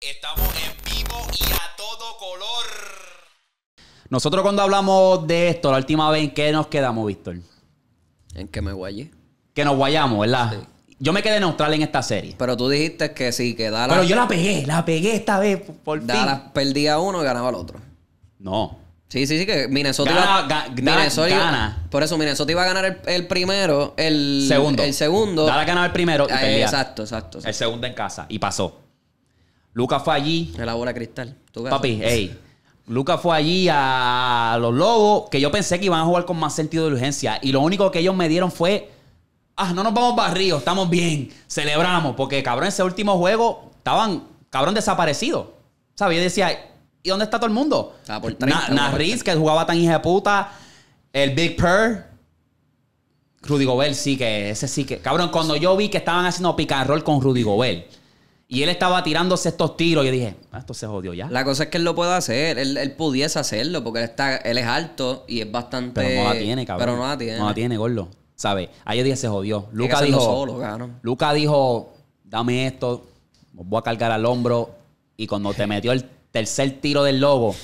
Estamos en vivo y a todo color. Nosotros cuando hablamos de esto, la última vez, ¿en qué nos quedamos, Víctor? En que me guayé. Que nos guayamos, ¿verdad? Yo me quedé neutral en esta serie. Pero tú dijiste que sí, que Dala Pero yo la pegué, la pegué esta vez, por fin. Dallas perdía uno y ganaba el otro. No. Sí, sí, sí, que Minnesota gana, Minnesota por eso Minnesota iba a ganar el, primero, el segundo. El segundo. Dallas ganaba el primero y eh, perdía. exacto, exacto. El segundo en casa y pasó. Lucas fue allí. A la bola cristal. Papi, hey. Lucas fue allí a los Lobos, que yo pensé que iban a jugar con más sentido de urgencia. Y lo único que ellos me dieron fue. Ah, no nos vamos barrios, estamos bien, celebramos. Porque, cabrón, ese último juego estaban, cabrón, desaparecidos. ¿Sabes? Yo decía, ¿y dónde está todo el mundo? Ah, que jugaba tan hija de puta. El Big Purr. Rudy Gobert sí que, ese sí que. Cabrón, cuando yo vi que estaban haciendo roll con Rudy Gobert, y él estaba tirándose estos tiros. Y yo dije, ah, esto se jodió ya. La cosa es que él lo puede hacer. Él, pudiese hacerlo porque él, está, él es alto y es bastante. Pero no la tiene, cabrón. Pero no la tiene. No la tiene, gordo. ¿Sabes? Ahí yo se jodió. Luca dijo. Luca dijo, dame esto, voy a cargar al hombro. Y cuando te metió el tercer tiro del lobo,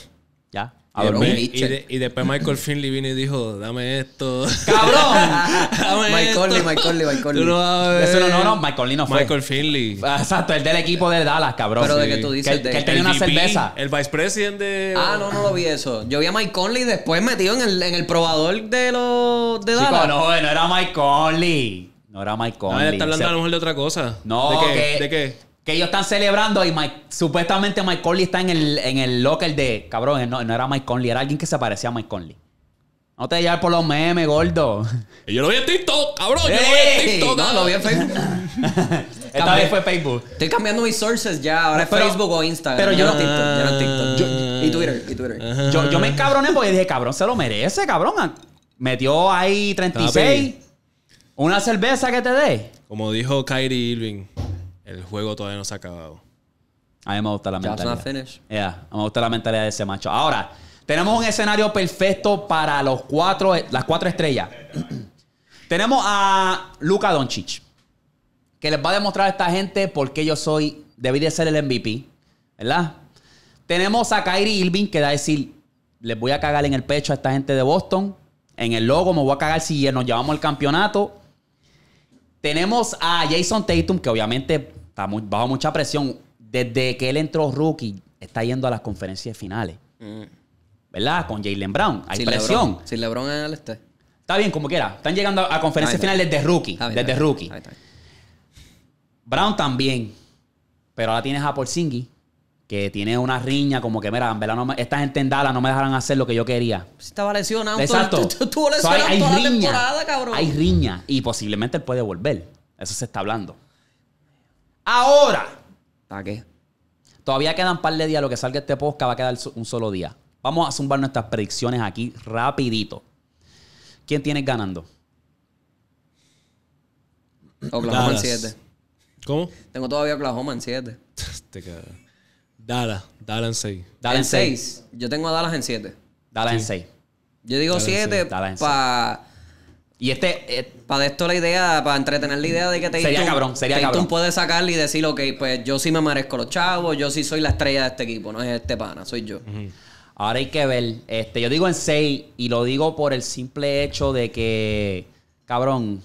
y, después Michael Finley vino y dijo, dame esto. ¡Cabrón! Michael Mike Conley, Mike Conley, Mike Conley. No Eso no, no, no, no fue. Michael Finley. Exacto, el del equipo de Dallas, cabrón. Pero de que tú dices... Que, él tenía una cerveza. El vice president de... Ah, no, no lo vi eso. Yo vi a Mike Conley después metido en el, en el probador de los... de Dallas. No, no, no era Mike Conley. No era Mike Conley. está hablando a lo mejor de otra cosa. No, ¿De qué? ¿De qué? Que ellos están celebrando y supuestamente Mike Conley está en el, en el locker de. Cabrón, no, no era Mike Conley, era alguien que se parecía a Mike Conley. No te llevas por los memes, gordo. yo lo vi en TikTok, cabrón. Yo lo vi en TikTok. No, lo vi en Facebook. Esta vez fue Facebook. Estoy cambiando mis sources ya. Ahora es Facebook o Instagram. Pero yo no. TikTok, ah. Yo no TikTok. y Twitter, y Twitter. yo, yo, me encabroné porque dije, cabrón, se lo merece, cabrón. Ah, metió ahí 36. Una cerveza que te dé. Como dijo Kyrie Irving el juego todavía no se ha acabado. A mí me gusta la mentalidad. Ya, me gusta la mentalidad de ese macho. Ahora, tenemos un escenario perfecto para los cuatro, las cuatro estrellas. tenemos a Luca Doncic, que les va a demostrar a esta gente por qué yo soy, debí de ser el MVP, ¿verdad? Tenemos a Kyrie Irving, que va a decir, les voy a cagar en el pecho a esta gente de Boston, en el logo me voy a cagar si nos llevamos el campeonato tenemos a Jason Tatum, que obviamente está bajo mucha presión. Desde que él entró rookie, está yendo a las conferencias finales. Mm. ¿Verdad? Con Jalen Brown. Hay presión. Sin LeBron en el este. Está bien, como quiera. Están llegando a conferencias finales desde rookie. desde rookie. Brown también. Pero ahora tienes a Porzingis que tiene una riña como que, mira, en estas gente en Dallas no me dejaron hacer lo que yo quería. Estaba lesionado. Exacto. Estuvo lesionado hay, toda la temporada, cabrón. Hay riña y posiblemente él puede volver. Eso se está hablando. Ahora. ¿Para qué? Todavía quedan un par de días. Lo que salga este podcast va a quedar un solo día. Vamos a zumbar nuestras predicciones aquí rapidito. ¿Quién tiene ganando? Oklahoma en 7. ¿Cómo? Tengo todavía Oklahoma en 7. Dala, dala en 6. dala en 6. Yo tengo a Dallas en 7. dala en 6. Yo digo 7 para... Y este, eh, para esto la idea, para entretener la idea de que te Sería cabrón, sería ahí tú puedes sacarle y decir, ok, pues yo sí me merezco los chavos, yo sí soy la estrella de este equipo, no es este pana, soy yo. Ahora hay que ver, este, yo digo en 6 y lo digo por el simple hecho de que, cabrón,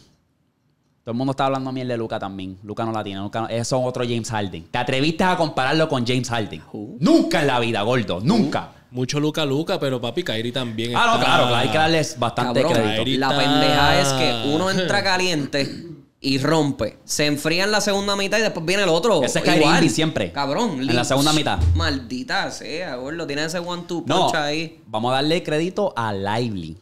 todo el mundo está hablando a miel de Luca también. Luca no la tiene. Esos son otros otro James Harden. ¿Te atreviste a compararlo con James Harden? Nunca en la vida, gordo. Nunca. Mucho Luca Luca, pero papi, Kairi también. Ah, claro, claro, hay que darles bastante crédito. La pendeja es que uno entra caliente y rompe. Se enfría en la segunda mitad y después viene el otro. Ese es Kairi siempre. Cabrón. En la segunda mitad. Maldita sea, gordo. Tiene ese one-two punch ahí. Vamos a darle crédito a Lively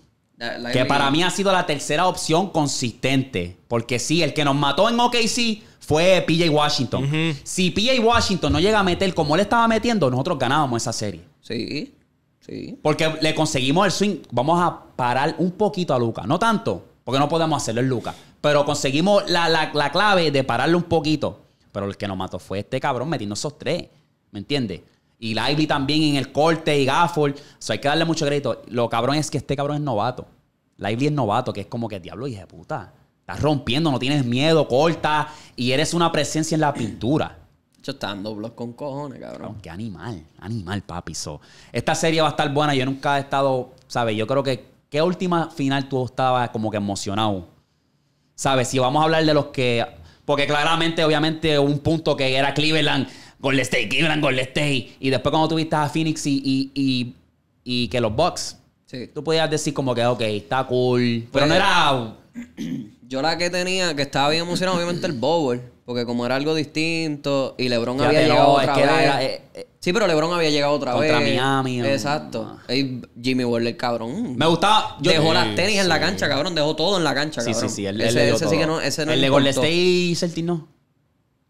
que para mí ha sido la tercera opción consistente. Porque sí, el que nos mató en OKC fue PJ Washington. Si PJ Washington no llega a meter como él estaba metiendo, nosotros ganábamos esa serie. Sí, sí. Porque le conseguimos el swing. Vamos a parar un poquito a Luca. No tanto, porque no podemos hacerlo en Luca. Pero conseguimos la, la clave de pararle un poquito. Pero el que nos mató fue este cabrón metiendo esos tres. ¿Me entiendes? Y Lively también en el corte y Gafford. O sea, hay que darle mucho crédito. Lo cabrón es que este cabrón es novato. Lively es novato, que es como que diablo, hija puta. Estás rompiendo, no tienes miedo, corta. Y eres una presencia en la pintura. Yo está dando con cojones, cabrón. Qué animal, animal, papi. esta serie va a estar buena. Yo nunca he estado, ¿sabes? Yo creo que. ¿Qué última final tú estabas como que emocionado? ¿Sabes? Si vamos a hablar de los que. Porque claramente, obviamente, un punto que era Cleveland Golden State, Cleveland, Golden State. Y después cuando tuviste a Phoenix y, y, y, que los Bucks, sí. tú podías decir como que, ok, está cool. Pero, no era... Pues, yo la que tenía, que estaba bien emocionado, obviamente el Bowl. Porque como era algo distinto y LeBron había llegado otra vez. Eh, eh, sí, pero LeBron había llegado otra vez. Contra Miami. Exacto. Ah. Jimmy Waller, cabrón. Me gustaba. dejó las tenis en la cancha, cabrón. Dejó todo en la cancha, cabrón. Sí, sí, sí. ese, sí que no, ese no El de Golden State y Celtic no.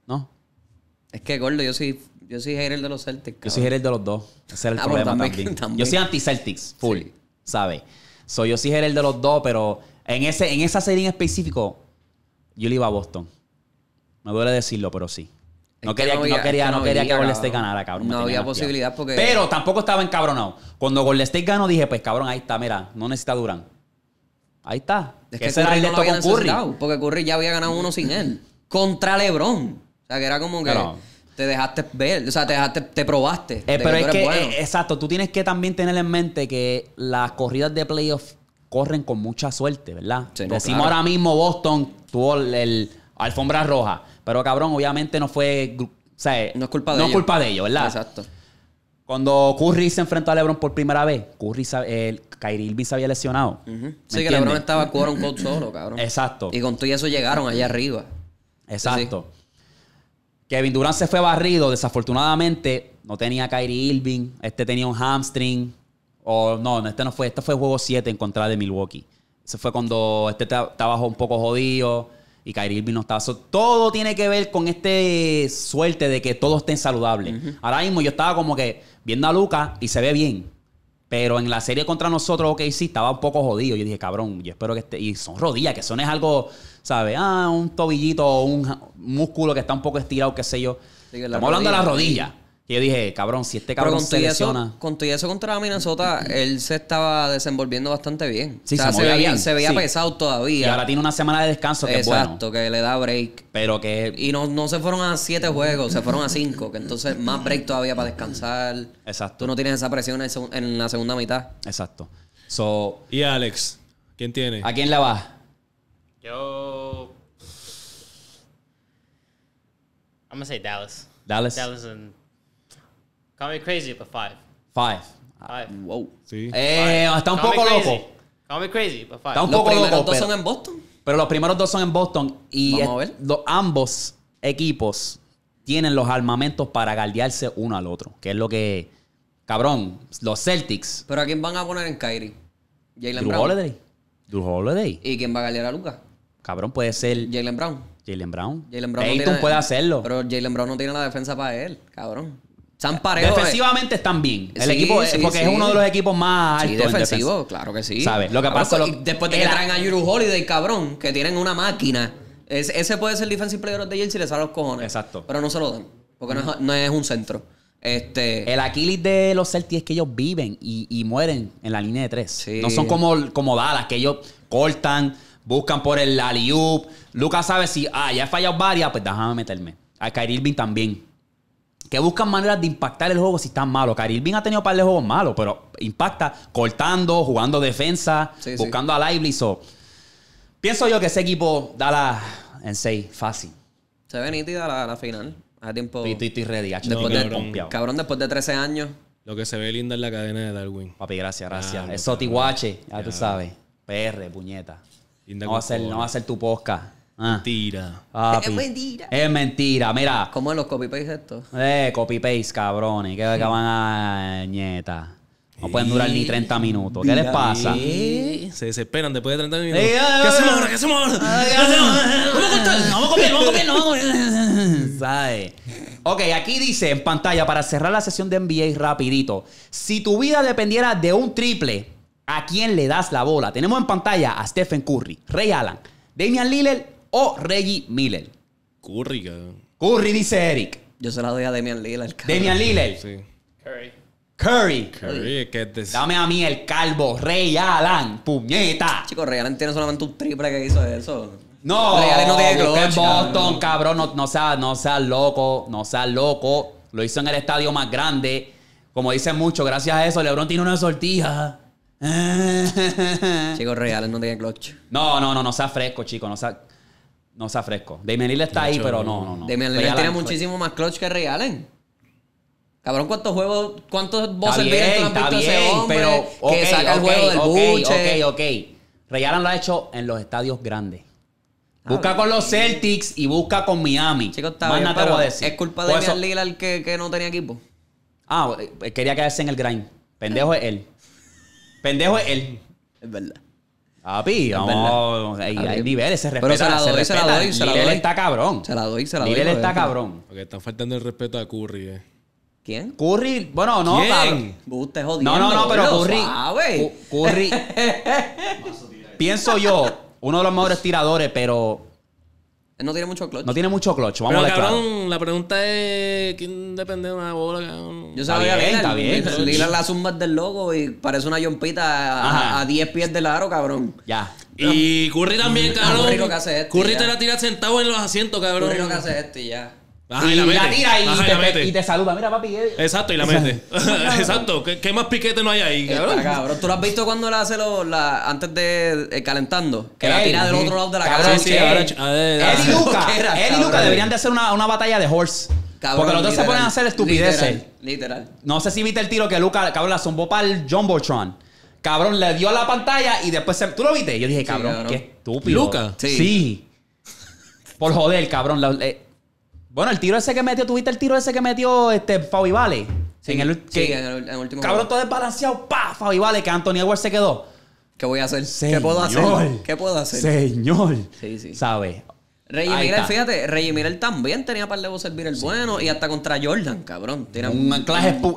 No. Es que, gordo, yo soy, yo soy de los Celtics. Yo soy el de los dos. Ese era el ah, problema también, Yo soy anti-Celtics, full, sí. ¿sabes? So, yo soy de los dos, pero en, ese, en esa serie en específico, yo le iba a Boston. Me duele decirlo, pero sí. No quería, no, quería, no, quería, que Golden State ganara, cabrón. No había posibilidad porque. Pero tampoco estaba encabronado. Cuando Golden State ganó, dije, pues cabrón, ahí está, mira, no necesita Durán. Ahí está. Es que ese era el de con Curry. Porque Curry ya había ganado uno sin él. Contra LeBron. O sea, que era como que te dejaste ver, o sea, te, te probaste. Eh, pero es que, eh, exacto, tú tienes que también tener en mente que las corridas de playoff corren con mucha suerte, ¿verdad? Decimos ahora mismo Boston tuvo el, alfombra roja, pero cabrón, obviamente no fue, o sea, no es culpa de, no ellos. Culpa de ellos, ¿verdad? Exacto. Cuando Curry se enfrentó a LeBron por primera vez, Curry, el Kyrie Irving se había lesionado. Sí, que LeBron estaba con un solo, cabrón. Exacto. Y con y eso llegaron allá arriba. Exacto. Kevin Durant se fue barrido, desafortunadamente. No tenía Kyrie Irving, este tenía un hamstring. O no, este no fue, este fue juego 7 en contra de Milwaukee. Ese fue cuando este estaba un poco jodido y Kyrie Irving no estaba. todo tiene que ver con este suerte de que todos estén saludables. Ahora mismo yo estaba como que viendo a Luca y se ve bien. Pero en la serie contra nosotros, ok, sí, estaba un poco jodido. Yo dije, cabrón, yo espero que esté. Y son rodillas, que son es algo, ¿sabes? Ah, un tobillito o un músculo que está un poco estirado, qué sé yo. Estamos hablando de la rodillas yo dije, cabrón, si este cabrón se lesiona. Eso, con todo eso contra Minnesota, él se estaba desenvolviendo bastante bien. Sí, se, veía, pesado todavía. Y ahora tiene una semana de descanso que Exacto, es bueno. que le da break. Pero que. Y no, no se fueron a siete juegos, se fueron a cinco. Que entonces más break todavía para descansar. Exacto. Tú no tienes esa presión en la segunda mitad. Exacto. y Alex, ¿quién tiene? ¿A quién la va? Yo. I'm gonna say Dallas. Dallas. Dallas and Call me crazy, but five. Five. Wow. Eh, está un poco loco. Call me crazy, but five. Está un Los poco primeros dos son en Boston. Pero los primeros dos son en Boston y los- ambos equipos tienen los armamentos para galdearse uno al otro, que es lo que, cabrón, los Celtics. Pero ¿a quién van a poner en Kyrie? Jalen Brown. Holiday. Holiday. ¿Y quién va a galear a Lucas? Cabrón, puede ser Jalen Brown. Jalen Brown. Jalen Brown puede hacerlo. Pero Jalen Brown no tiene la defensa para él, cabrón. Están parejos. Eh. Defensivamente están bien. El equipo porque es uno de los equipos más altos. claro que sí. ¿Sabes? Lo que pasa Después de que traen a Yuru Holiday, cabrón, que tienen una máquina. Ese, puede ser el defensive player de Jens si le salen los cojones. Exacto. Pero no se lo dan. Porque no, es, un centro. Este... El Aquiles de los Celtics es que ellos viven y, mueren en la línea de tres. No son como, como Dallas, que ellos cortan, buscan por el alley Lucas sabe si, ah, ya he fallado varias, pues déjame meterme. A Kyrie Irving también que buscan maneras de impactar el juego si están malos. Karilvin ha tenido un par de juegos malos, pero impacta cortando, jugando defensa, buscando a Lively. Pienso yo que ese equipo da la en 6 fácil. Se ve nítida la, la final. A tiempo. Y ready. cabrón. después de 13 años. Lo que se ve lindo en la cadena de Darwin. Papi, gracias, gracias. es Sotihuache, ya, tú sabes. PR, puñeta. No no va a ser tu posca. Ah. Mentira. es mentira. Es mentira, mira. ¿Cómo eh, es los copy-paste estos. Eh, copy-paste, cabrones. Que, van a ñeta. No pueden durar ni 30 minutos. ¿Qué les pasa? Se desesperan después de 30 minutos. ¿Qué hacemos ahora? ¿Qué hacemos ahora? Ah, ¿Qué hacemos? Vamos a cortar. comer, vamos a comer, no vamos a comer. Ok, aquí dice en pantalla, para cerrar la sesión de NBA rapidito. Si tu vida dependiera de un triple, ¿a quién le das la bola? Tenemos en pantalla a Stephen Curry, Ray Allen, Damian Lillard o Reggie Miller. Curry, cabrón. Curry, dice Eric. Yo se la doy a Damian Lillard. Damian Lillard. Sí. Curry. Curry. Curry, Dame a mí el calvo, Rey Alan, puñeta. Chicos, Ray Allen tiene solamente un triple que hizo eso. No, Ray Allen no tiene clutch, en cabrón. No, no seas no seas loco, no seas loco. Lo hizo en el estadio más grande. Como dicen muchos, gracias a eso, LeBron tiene una sortija. Chicos, Ray Allen no tiene clutch. No, no, no, no seas fresco, chico. No seas- no sea fresco. Damian Lillard está ahí, pero no, no, no. Damian Lillard tiene muchísimo más clutch que Ray Allen. Cabrón, ¿cuántos juegos, cuántos bosses vienen? con la visto bien, ese pero, que saca el juego del buche? Ok, ok, Ray Allen lo ha hecho en los estadios grandes. Ah, busca con los Celtics y busca con Miami. Chicos, está bien, decir. Es culpa de Damian Lillard que, que no tenía equipo. Ah, eh, quería quedarse en el grind. Pendejo es él. Pendejo es él. Es verdad. Papi, vamos, hay, hay, niveles, se respeta. se la doy, se, la doy, se la está cabrón. Se la doy, se la doy. él está cabrón. Porque está faltando el respeto a Curry, eh. ¿Quién? Curry, bueno, no, cabrón. Usted jodiendo, no, no, no, pero Curry. Curry. Curry pienso yo, uno de los mejores tiradores, pero no tiene mucho clutch. No tiene mucho clocho vamos a cabrón, la pregunta es: ¿quién depende de una bola, Yo sabía bien, está bien. Lila las zumbas del logo y parece una yompita a 10 pies del aro, cabrón. Ya. Y Curry también, cabrón. Este Curry te la tira sentado en los asientos, cabrón. Curry lo que hace este, ya y, la, tira y, te, y, te, saluda. Mira, papi. Exacto, y la mete. Exacto. ¿Qué, más piquete no hay ahí, cabrón? ¿Tú lo has visto cuando la hace lo, la, antes de eh, calentando? Que la tira del otro lado de la cabrón, Sí, sí, Él y Luca, él y Luca deberían de hacer una, una batalla de horse. Porque los dos se ponen a hacer estupideces. Literal, No sé si viste el tiro que Luca, cabrón, la zumbó para el Jumbotron. Cabrón, le dio a la pantalla y después se... ¿Tú lo viste? Yo dije, cabrón, qué estúpido. ¿Luca? Sí. Por joder, cabrón. La, eh, bueno, el tiro ese que metió, tuviste el tiro ese que metió este Fabi Vale. Sí, en el, último Cabrón, todo desbalanceado. ¡Pa! Fabi Vale, que Anthony Edwards se quedó. ¿Qué voy a hacer? ¿Qué puedo hacer? ¿Qué puedo hacer? Señor. Sí, sí. ¿Sabes? Rey Miller, fíjate, Rey Miller también tenía para de servir el bueno y hasta contra Jordan, cabrón. Tiene un,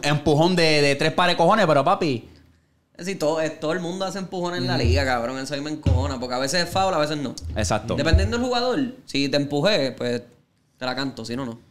empujón de, tres pares cojones, pero papi. Sí, todo, todo el mundo hace empujones en la liga, cabrón. Eso mí me encojona, porque a veces es a veces no. Exacto. Dependiendo del jugador, si te empujé, pues te la canto, si no, no.